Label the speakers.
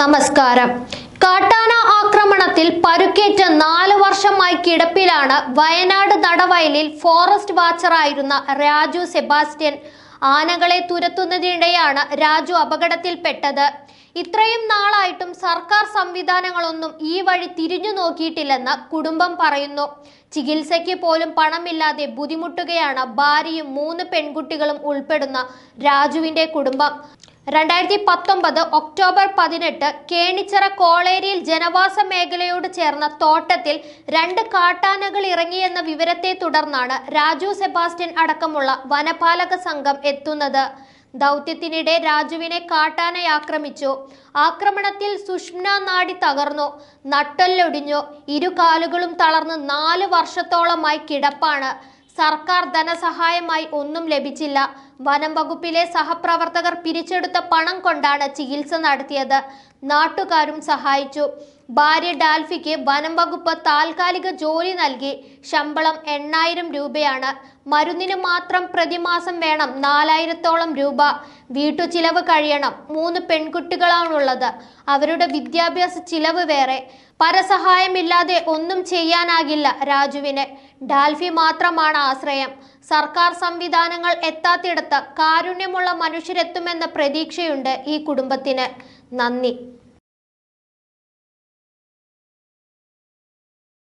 Speaker 1: നമസ്കാരം കാട്ടാന ആക്രമണത്തിൽ പരുക്കേറ്റ് നാല് വർഷമായി കിടപ്പിലാണ് വയനാട് നടവയലിൽ ഫോറസ്റ്റ് വാച്ചറായിരുന്ന രാജു സെബാസ്റ്റ്യൻ ആനകളെ തുരത്തുന്നതിനിടെയാണ് രാജു അപകടത്തിൽപ്പെട്ടത് ഇത്രയും നാളായിട്ടും സർക്കാർ സംവിധാനങ്ങളൊന്നും ഈ വഴി തിരിഞ്ഞു നോക്കിയിട്ടില്ലെന്ന് കുടുംബം പറയുന്നു ചികിത്സയ്ക്ക് പോലും പണമില്ലാതെ ബുദ്ധിമുട്ടുകയാണ് ഭാര്യയും മൂന്ന് പെൺകുട്ടികളും ഉൾപ്പെടുന്ന രാജുവിന്റെ കുടുംബം രണ്ടായിരത്തി പത്തൊമ്പത് ഒക്ടോബർ പതിനെട്ട് കേണിച്ചിറ കോളേരിയിൽ ജനവാസ മേഖലയോട് ചേർന്ന തോട്ടത്തിൽ രണ്ട് കാട്ടാനകൾ ഇറങ്ങിയെന്ന വിവരത്തെ തുടർന്നാണ് രാജു സെബാസ്റ്റ്യൻ അടക്കമുള്ള വനപാലക സംഘം എത്തുന്നത് ദൗത്യത്തിനിടെ രാജുവിനെ കാട്ടാന ആക്രമിച്ചു ആക്രമണത്തിൽ സുഷ്മ നാടി തകർന്നു നട്ടല്ലൊടിഞ്ഞു ഇരു കാലുകളും തളർന്ന് നാല് വർഷത്തോളമായി കിടപ്പാണ് സർക്കാർ ധനസഹായമായി ഒന്നും ലഭിച്ചില്ല വനം വകുപ്പിലെ സഹപ്രവർത്തകർ പിരിച്ചെടുത്ത പണം കൊണ്ടാണ് ചികിത്സ നടത്തിയത് നാട്ടുകാരും സഹായിച്ചു ഭാര്യ ഡാൽഫിക്ക് വനം വകുപ്പ് താൽക്കാലിക ജോലി നൽകി ശമ്പളം എണ്ണായിരം രൂപയാണ് മരുന്നിന് മാത്രം പ്രതിമാസം വേണം നാലായിരത്തോളം രൂപ വീട്ടു ചിലവ് കഴിയണം മൂന്ന് പെൺകുട്ടികളാണുള്ളത് അവരുടെ വിദ്യാഭ്യാസ ചിലവ് വേറെ പരസഹായമില്ലാതെ ഒന്നും ചെയ്യാനാകില്ല രാജുവിന് ഡാൽഫി മാത്രമാണ് ആശ്രയം സർക്കാർ സംവിധാനങ്ങൾ എത്താത്തിടത്ത് കാരുണ്യമുള്ള മനുഷ്യരെത്തുമെന്ന പ്രതീക്ഷയുണ്ട് ഈ കുടുംബത്തിന് നന്ദി